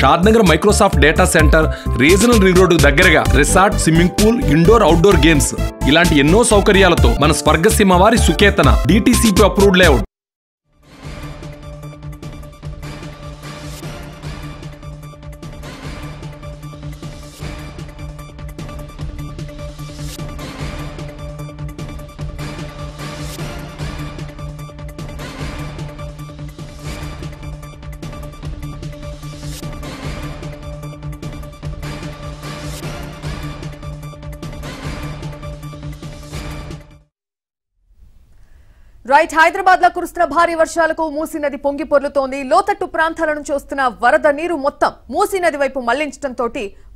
Shadnagar Microsoft data center regional ring road దగ్గరగా resort swimming pool indoor outdoor games ఇలాంటి ఎన్నో సౌకర్యాలతో మన స్వర్గసీమ వారి Suketana DTCP approved layout right Hyderabad లో కురుస్తున్న భారీ వర్షాలకు మూసీ నది పొంగి పొర్లుతోంది లోతట్టు ప్రాంతాల నుంచి వస్తున్న వరద నీరు మొత్తం మూసీ నది వైపు మళ్లించడంతో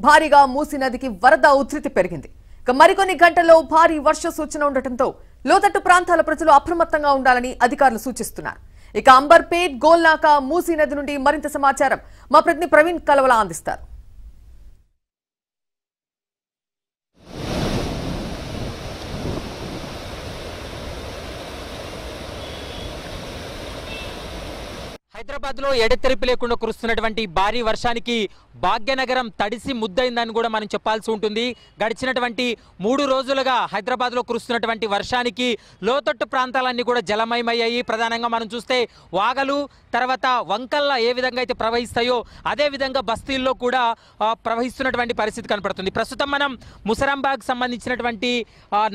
భారీగా మూసీ నదికి వరద ఉధృతి పెరిగింది ఇక మరికొన్ని గంటల్లో భారీ వర్ష సూచన ఉండటంతో లోతట్టు ప్రాంతాల ప్రజలు అప్రమత్తంగా ఉండాలని అధికారులు సూచిస్తున్నారు ఇక అంబర్పేట్ గోల్నాక మూసీ నది నుండి మరింత సమాచారం మా ప్రతినిధి ప్రవీణ్ కలవల అందిస్తారు హైదరాబాద్ లో ఎడతెరిపి లేకుండా కురుస్తున్నటువంటి భారీ వర్షానికి భాగ్యనగరం తడిసి ముద్దయిందని కూడా మనం చెప్పాల్సి ఉంటుంది గడిచినటువంటి మూడు రోజులుగా హైదరాబాద్ లో కురుస్తున్నటువంటి వర్షానికి లోతట్టు ప్రాంతాలన్నీ కూడా జలమయమయ్యాయి ప్రధానంగా మనం చూస్తే వాగలు తర్వాత వంకల్లా ఏ విధంగా అయితే ప్రవహిస్తాయో అదే విధంగా బస్తీల్లో కూడా ప్రవహిస్తున్నటువంటి పరిస్థితి కనపడుతుంది ప్రస్తుతం మనం ముసరాంబాగ్ సంబంధించినటువంటి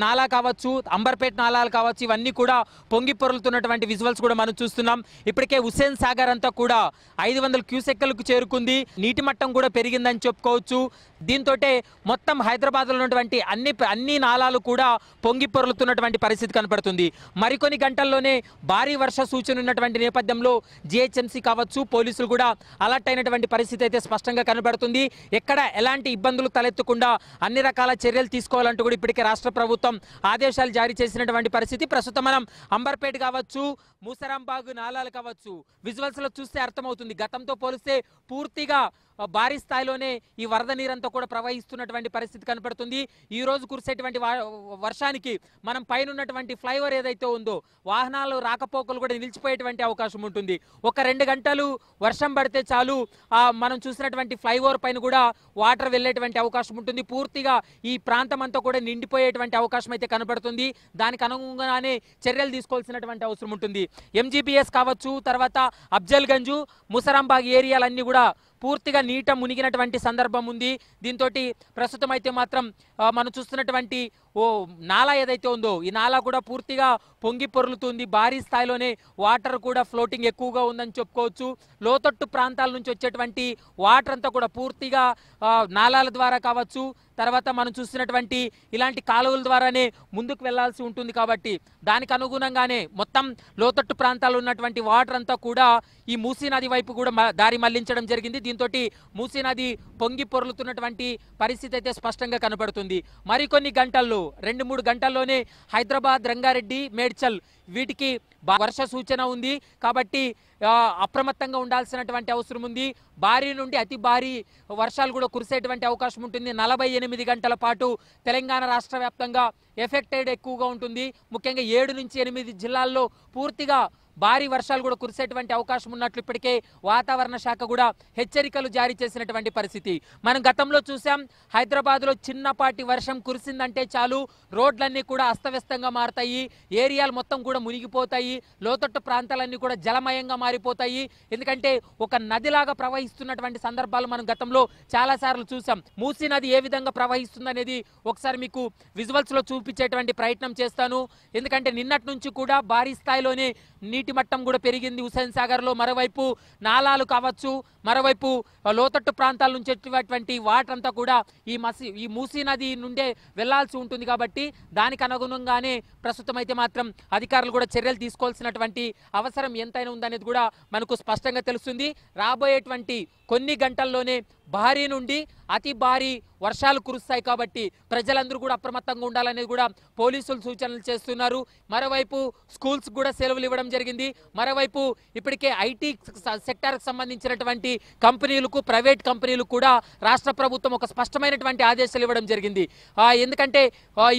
నాలా కావచ్చు అంబర్పేట్ నాలాలు కావచ్చు ఇవన్నీ కూడా పొంగి పొరులుతున్నటువంటి విజువల్స్ కూడా మనం చూస్తున్నాం ఇప్పటికే హుస్సేన్ సాగర్ అంతా కూడా ఐదు వందల క్యూసెక్కలకు చేరుకుంది నీటి మట్టం కూడా పెరిగిందని చెప్పుకోవచ్చు దీంతో మొత్తం హైదరాబాద్లో ఉన్నటువంటి అన్ని అన్ని నాలాలు కూడా పొంగి పొరులుతున్నటువంటి పరిస్థితి కనపడుతుంది మరికొన్ని గంటల్లోనే భారీ వర్ష సూచన ఉన్నటువంటి నేపథ్యంలో జిహెచ్ఎంసీ కావచ్చు పోలీసులు కూడా అలర్ట్ అయినటువంటి పరిస్థితి అయితే స్పష్టంగా కనబడుతుంది ఎక్కడ ఎలాంటి ఇబ్బందులు తలెత్తకుండా అన్ని రకాల చర్యలు తీసుకోవాలంటూ కూడా ఇప్పటికే రాష్ట్ర ప్రభుత్వం ఆదేశాలు జారీ చేసినటువంటి పరిస్థితి ప్రస్తుతం మనం అంబర్పేట కావచ్చు ముసరాంబాగు నాలాలు కావచ్చు విజువల్స్లో చూస్తే అర్థమవుతుంది గతంతో పోలిస్తే పూర్తిగా భారీ స్థాయిలోనే ఈ వరద నీరంతా కూడా ప్రవహిస్తున్నటువంటి పరిస్థితి కనపడుతుంది ఈ రోజు కురిసేటువంటి వర్షానికి మనం పైన ఉన్నటువంటి ఫ్లైఓవర్ ఏదైతే ఉందో వాహనాలు రాకపోకలు కూడా నిలిచిపోయేటువంటి అవకాశం ఉంటుంది ఒక రెండు గంటలు వర్షం పడితే చాలు మనం చూసినటువంటి ఫ్లైఓవర్ పైన కూడా వాటర్ వెళ్ళేటువంటి అవకాశం ఉంటుంది పూర్తిగా ఈ ప్రాంతం అంతా కూడా నిండిపోయేటువంటి అవకాశం అయితే కనబడుతుంది దానికి అనుగుణంగానే చర్యలు తీసుకోవాల్సినటువంటి అవసరం ఉంటుంది ఎంజీబీఎస్ కావచ్చు తర్వాత గంజు ముసరాంబాగ్ ఏరియాలన్నీ కూడా పూర్తిగా నీట మునిగినటువంటి సందర్భం ఉంది దీంతో ప్రస్తుతం అయితే మాత్రం మనం చూస్తున్నటువంటి ఓ నాలా ఏదైతే ఉందో ఈ నాలా కూడా పూర్తిగా పొంగి పొరులుతుంది భారీ స్థాయిలోనే వాటర్ కూడా ఫ్లోటింగ్ ఎక్కువగా ఉందని చెప్పుకోవచ్చు లోతట్టు ప్రాంతాల నుంచి వచ్చేటువంటి వాటర్ అంతా కూడా పూర్తిగా నాలాల ద్వారా కావచ్చు తర్వాత మనం చూసినటువంటి ఇలాంటి కాలువల ద్వారానే ముందుకు వెళ్లాల్సి ఉంటుంది కాబట్టి దానికి అనుగుణంగానే మొత్తం లోతట్టు ప్రాంతాల్లో ఉన్నటువంటి వాటర్ అంతా కూడా ఈ మూసీ నది వైపు కూడా దారి మళ్లించడం జరిగింది దీంతో మూసీ నది పొంగి పొరులుతున్నటువంటి పరిస్థితి అయితే స్పష్టంగా కనబడుతుంది మరికొన్ని గంటల్లో రెండు మూడు గంటల్లోనే హైదరాబాద్ రంగారెడ్డి మేడ్చల్ వీటికి వర్ష సూచన ఉంది కాబట్టి అప్రమత్తంగా ఉండాల్సినటువంటి అవసరం ఉంది భారీ నుండి అతి భారీ వర్షాలు కూడా కురిసేటువంటి అవకాశం ఉంటుంది నలభై ఎనిమిది గంటల పాటు తెలంగాణ రాష్ట్ర వ్యాప్తంగా ఎఫెక్టెడ్ ఎక్కువగా ఉంటుంది ముఖ్యంగా ఏడు నుంచి ఎనిమిది జిల్లాల్లో పూర్తిగా భారీ వర్షాలు కూడా కురిసేటువంటి అవకాశం ఉన్నట్లు ఇప్పటికే వాతావరణ శాఖ కూడా హెచ్చరికలు జారీ చేసినటువంటి పరిస్థితి మనం గతంలో చూసాం హైదరాబాద్లో చిన్నపాటి వర్షం కురిసిందంటే చాలు రోడ్లన్నీ కూడా అస్తవ్యస్తంగా మారతాయి ఏరియాలు మొత్తం కూడా మునిగిపోతాయి లోతట్టు ప్రాంతాలన్నీ కూడా జలమయంగా మారిపోతాయి ఎందుకంటే ఒక నదిలాగా ప్రవహిస్తున్నటువంటి సందర్భాలు మనం గతంలో చాలాసార్లు చూసాం మూసీ నది ఏ విధంగా ప్రవహిస్తుందనేది ఒకసారి మీకు విజువల్స్లో చూపించేటువంటి ప్రయత్నం చేస్తాను ఎందుకంటే నిన్నటి నుంచి కూడా భారీ స్థాయిలోనే నీటి నీటి మట్టం కూడా పెరిగింది హుసేన్ సాగర్లో మరోవైపు నాలాలు కావచ్చు మరోవైపు లోతట్టు ప్రాంతాల నుంచి వచ్చేటువంటి వాటర్ అంతా కూడా ఈ మసి ఈ మూసీ నది నుండే వెళ్లాల్సి ఉంటుంది కాబట్టి దానికి అనుగుణంగానే ప్రస్తుతం అయితే మాత్రం అధికారులు కూడా చర్యలు తీసుకోవాల్సినటువంటి అవసరం ఎంతైనా ఉందనేది కూడా మనకు స్పష్టంగా తెలుస్తుంది రాబోయేటువంటి కొన్ని గంటల్లోనే భారీ నుండి అతి భారీ వర్షాలు కురుస్తాయి కాబట్టి ప్రజలందరూ కూడా అప్రమత్తంగా ఉండాలనేది కూడా పోలీసులు సూచనలు చేస్తున్నారు మరోవైపు స్కూల్స్ కూడా సెలవులు ఇవ్వడం జరిగింది మరోవైపు ఇప్పటికే ఐటీ సెక్టార్కి సంబంధించినటువంటి కంపెనీలకు ప్రైవేట్ కంపెనీలకు కూడా రాష్ట్ర ప్రభుత్వం ఒక స్పష్టమైనటువంటి ఆదేశాలు ఇవ్వడం జరిగింది ఎందుకంటే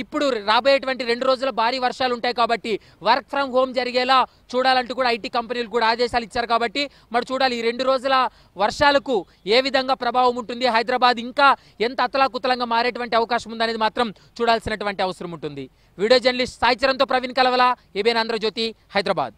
ఇప్పుడు రాబోయేటువంటి రెండు రోజుల భారీ వర్షాలు ఉంటాయి కాబట్టి వర్క్ ఫ్రమ్ హోమ్ జరిగేలా చూడాలంటూ కూడా ఐటీ కంపెనీలు కూడా ఆదేశాలు ఇచ్చారు కాబట్టి మరి చూడాలి ఈ రెండు రోజుల వర్షాలకు ఏ విధంగా ప్రభావం ప్రభావం ఉంటుంది హైదరాబాద్ ఇంకా ఎంత అతలాకుతలంగా మారేటువంటి అవకాశం ఉందనేది మాత్రం చూడాల్సినటువంటి అవసరం ఉంటుంది వీడియో జర్నలిస్ట్ సాయిచరంతో ప్రవీణ్ కలవల ఏబిఎన్ ఆంధ్రజ్యోతి హైదరాబాద్